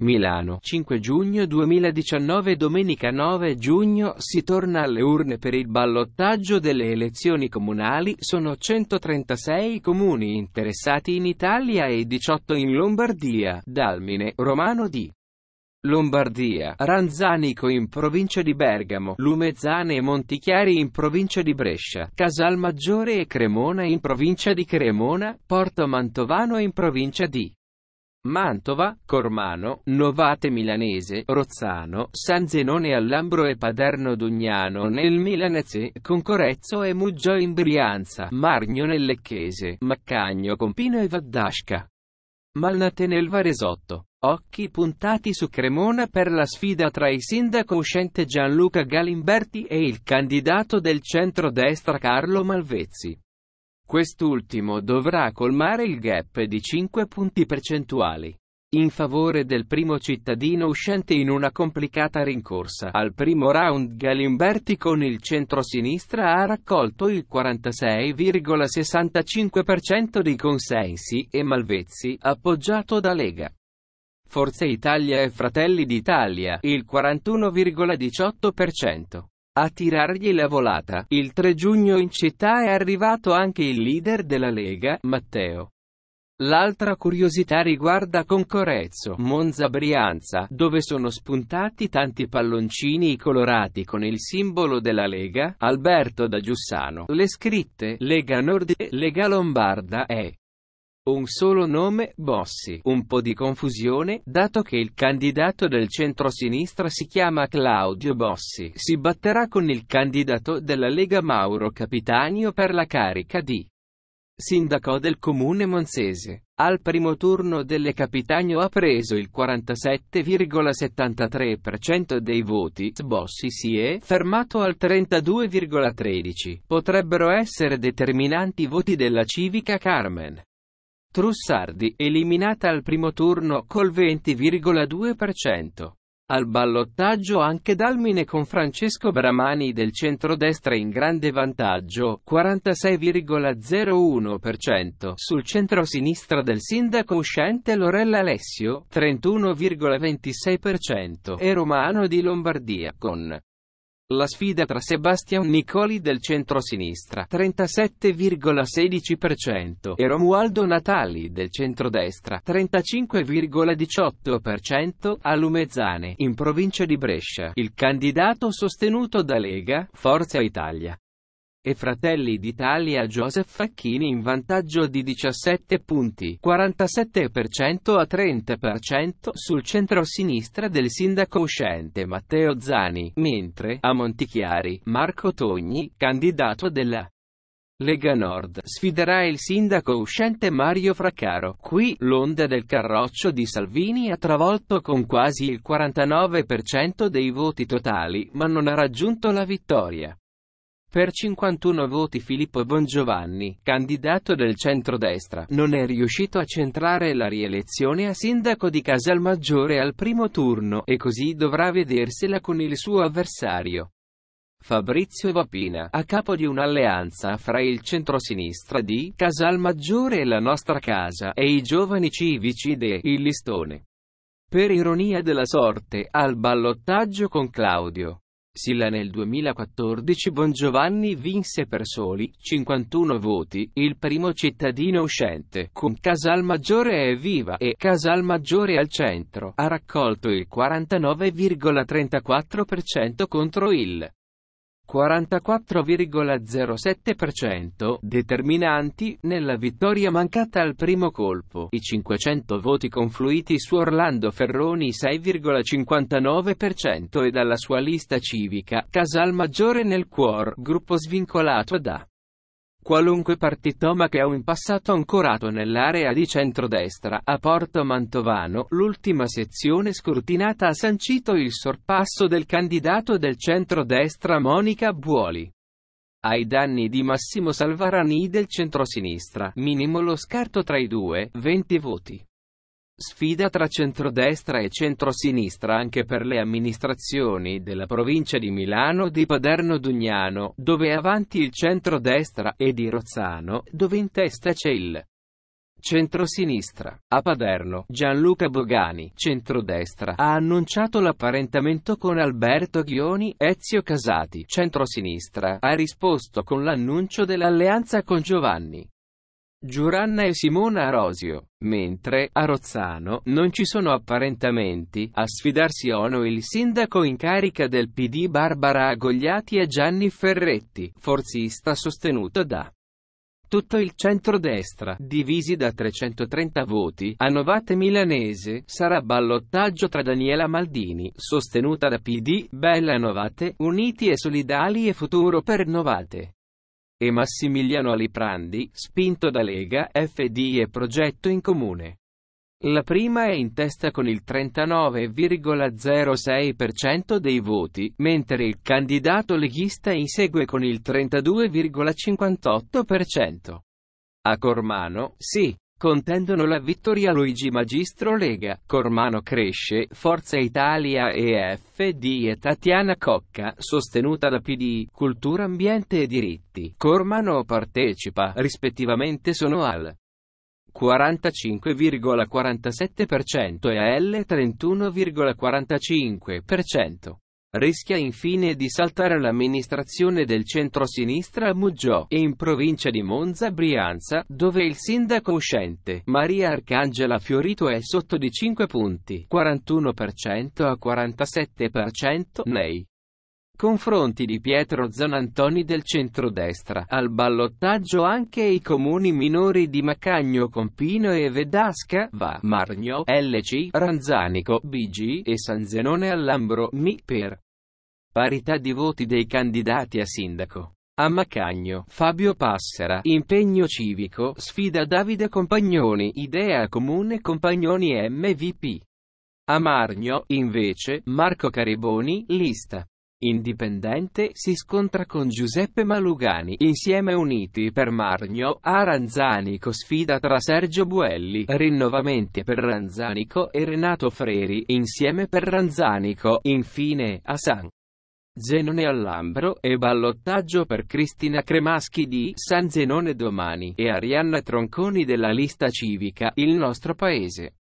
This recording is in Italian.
Milano 5 giugno 2019 Domenica 9 giugno si torna alle urne per il ballottaggio delle elezioni comunali, sono 136 i comuni interessati in Italia e 18 in Lombardia, Dalmine, Romano di Lombardia, Ranzanico in provincia di Bergamo, Lumezzane e Montichiari in provincia di Brescia, Casalmaggiore e Cremona in provincia di Cremona, Porto Mantovano in provincia di Mantova, Cormano, Novate Milanese, Rozzano, San Zenone all'Ambro e Paderno Dugnano nel Milanese, Concorezzo e Muggio in Brianza, Margno nel Lecchese, Maccagno, Compino e Vaddasca. Malnate nel Varesotto. Occhi puntati su Cremona per la sfida tra il sindaco uscente Gianluca Galimberti e il candidato del centro-destra Carlo Malvezzi. Quest'ultimo dovrà colmare il gap di 5 punti percentuali in favore del primo cittadino uscente in una complicata rincorsa. Al primo round Galimberti con il centro-sinistra ha raccolto il 46,65% dei consensi e Malvezzi, appoggiato da Lega. Forza Italia e Fratelli d'Italia, il 41,18%. A tirargli la volata, il 3 giugno in città è arrivato anche il leader della Lega, Matteo. L'altra curiosità riguarda Concorezzo, Monza Brianza, dove sono spuntati tanti palloncini colorati con il simbolo della Lega, Alberto da Giussano, le scritte Lega Nord e Lega Lombarda e un solo nome, Bossi. Un po' di confusione, dato che il candidato del centro-sinistra si chiama Claudio Bossi. Si batterà con il candidato della Lega Mauro Capitanio per la carica di sindaco del comune Monzese. Al primo turno delle Capitanio ha preso il 47,73% dei voti, Bossi si è fermato al 32,13%. Potrebbero essere determinanti i voti della civica Carmen. Trussardi eliminata al primo turno col 20,2%. Al ballottaggio anche Dalmine con Francesco Bramani del centrodestra in grande vantaggio, 46,01%, sul centro-sinistra del sindaco uscente Lorella Alessio, 31,26%, e Romano di Lombardia con la sfida tra Sebastian Nicoli del centro-sinistra 37,16% e Romualdo Natali del centro-destra 35,18% a Lumezzane, in provincia di Brescia. Il candidato sostenuto da Lega, Forza Italia, e Fratelli d'Italia Joseph Facchini in vantaggio di 17 punti, 47% a 30% sul centro-sinistra del sindaco uscente Matteo Zani, mentre a Montichiari Marco Togni, candidato della Lega Nord sfiderà il sindaco uscente Mario Fraccaro. Qui l'onda del carroccio di Salvini ha travolto con quasi il 49% dei voti totali, ma non ha raggiunto la vittoria. Per 51 voti Filippo Bongiovanni, candidato del centrodestra, non è riuscito a centrare la rielezione a sindaco di Casalmaggiore al primo turno e così dovrà vedersela con il suo avversario. Fabrizio Vapina, a capo di un'alleanza fra il centrosinistra di Casalmaggiore e la nostra casa e i giovani civici de Il Listone. Per ironia della sorte, al ballottaggio con Claudio. Silla nel 2014 Bongiovanni vinse per soli 51 voti, il primo cittadino uscente, con Casalmaggiore è Viva e Casalmaggiore al centro, ha raccolto il 49,34% contro il 44,07% determinanti nella vittoria mancata al primo colpo. I 500 voti confluiti su Orlando Ferroni 6,59% e dalla sua lista civica Casalmaggiore nel Cuor, gruppo svincolato da Qualunque partitoma che ha un passato ancorato nell'area di centrodestra a Porto Mantovano, l'ultima sezione scrutinata ha sancito il sorpasso del candidato del centrodestra Monica Buoli. Ai danni di Massimo Salvarani del centrosinistra, minimo lo scarto tra i due, 20 voti. Sfida tra centrodestra e centrosinistra anche per le amministrazioni della provincia di Milano di Paderno-Dugnano, dove è avanti il centrodestra, e di Rozzano, dove in testa c'è il centrosinistra. A Paderno, Gianluca Bogani, centrodestra, ha annunciato l'apparentamento con Alberto Ghioni, Ezio Casati, centrosinistra, ha risposto con l'annuncio dell'alleanza con Giovanni. Giuranna e Simona Arosio, mentre a Rozzano non ci sono apparentamenti, a sfidarsi Ono il sindaco in carica del PD Barbara Agogliati e Gianni Ferretti, forzista sostenuto da tutto il centrodestra, divisi da 330 voti, a Novate Milanese, sarà ballottaggio tra Daniela Maldini, sostenuta da PD, Bella Novate, Uniti e Solidali e Futuro per Novate e Massimiliano Aliprandi, spinto da Lega, FD e Progetto in Comune. La prima è in testa con il 39,06% dei voti, mentre il candidato leghista insegue con il 32,58%. A Cormano, sì, Contendono la vittoria Luigi Magistro Lega, Cormano Cresce, Forza Italia e FD e Tatiana Cocca, sostenuta da PD, Cultura Ambiente e Diritti. Cormano partecipa, rispettivamente sono al 45,47% e al 31,45%. Rischia infine di saltare l'amministrazione del centro-sinistra a Muggio e in provincia di Monza Brianza, dove il sindaco uscente, Maria Arcangela Fiorito è sotto di 5 punti, 41% a 47% nei Confronti di Pietro Zanantoni del centrodestra. Al ballottaggio anche i comuni minori di Macagno, Compino e Vedasca, Va, Margno, LC, Ranzanico, BG e San Zenone all'Ambro, MI per parità di voti dei candidati a sindaco. A Macagno, Fabio Passera, impegno civico, sfida Davide Compagnoni, idea comune Compagnoni MVP. A Margno, invece, Marco Cariboni, lista. Indipendente si scontra con Giuseppe Malugani, insieme uniti per Margno, a Ranzanico sfida tra Sergio Buelli, rinnovamenti per Ranzanico e Renato Freri, insieme per Ranzanico, infine, a San Zenone all'Ambro e ballottaggio per Cristina Cremaschi di San Zenone domani e Arianna Tronconi della lista civica Il nostro paese.